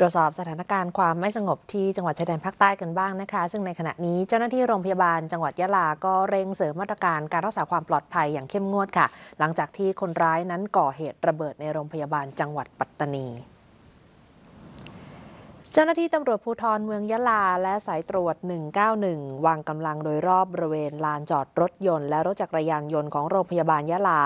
ตรวจสอบสถานการณ์ความไม่สงบที่จังหวัดชายแดนภาคใต้กันบ้างนะคะ ซึ่งในขณะนี้เจ้าหน้าที่โรงพยาบาลจังหวัดยะลา ก็เร่งเสริมมาตรการการรักษาความปลอดภัยอย่างเข้มงวดค่ะ หลังจากที่คนร้ายนั้นก่อเหตุระเบิดในโรงพยาบาลจังหวัดปัตตานีเจ้าหน้าที่ตำรวจภูธรเมืองยะลาและสายตรวจ 191 วางกำลังโดยรอบบริเวณลานจอดรถยนต์และรถจักรยานยนต์ของโรงพยาบาลยะลา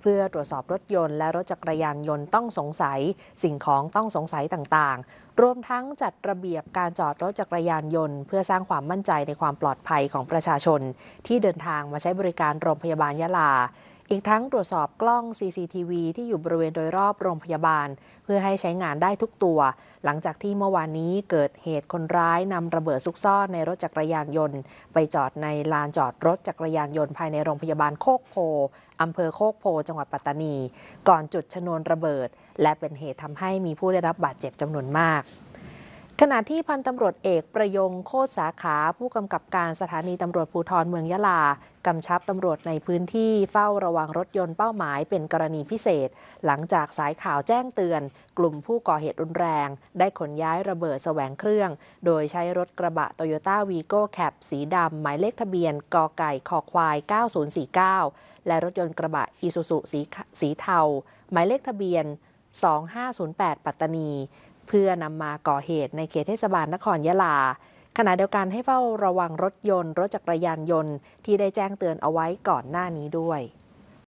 เพื่อตรวจสอบรถยนต์และรถจักรยานยนต์ต้องสงสัย สิ่งของต้องสงสัยต่างๆ รวมทั้งจัดระเบียบการจอดรถจักรยานยนต์เพื่อสร้างความมั่นใจในความปลอดภัยของประชาชนที่เดินทางมาใช้บริการโรงพยาบาลยะลาอีกทั้งตรวจสอบกล้อง CCTV ที่อยู่บริเวณโดยรอบโรงพยาบาล เพื่อให้ใช้งานได้ทุกตัว หลังจากที่เมื่อวานนี้เกิดเหตุคนร้ายนำระเบิดซุกซ่อนในรถจักรยานยนต์ ไปจอดในลานจอดรถจักรยานยนต์ภายในโรงพยาบาลโคกโพอำเภอโคกโพจังหวัดปัตตานี ก่อนจุดชนวนระเบิด และเป็นเหตุทำให้มีผู้ได้รับบาดเจ็บจำนวนมากขณะที่พันตำรวจเอกประยงโคสาขาผู้กำกับการสถานีตำรวจภูทรเมืองยะลากำชับตำรวจในพื้นที่เฝ้าระวังรถยนต์เป้าหมายเป็นกรณีพิเศษ หลังจากสายข่าวแจ้งเตือนกลุ่มผู้ก่อเหตุรุนแรงได้ขนย้ายระเบิดแสวงเครื่อง โดยใช้รถกระบะโตโยต้าวีโก้แคปสีดำหมายเลขทะเบียนกอไก่คอควาย 9049 และรถยนต์กระบะอิซูซุสีเทาหมายเลขทะเบียน 2508 ปัตตานีเพื่อนำมาก่อเหตุในเขตเทศบาลนครยะลา ขณะเดียวกันให้เฝ้าระวังรถยนต์ รถจักรยานยนต์ ที่ได้แจ้งเตือนเอาไว้ก่อนหน้านี้ด้วย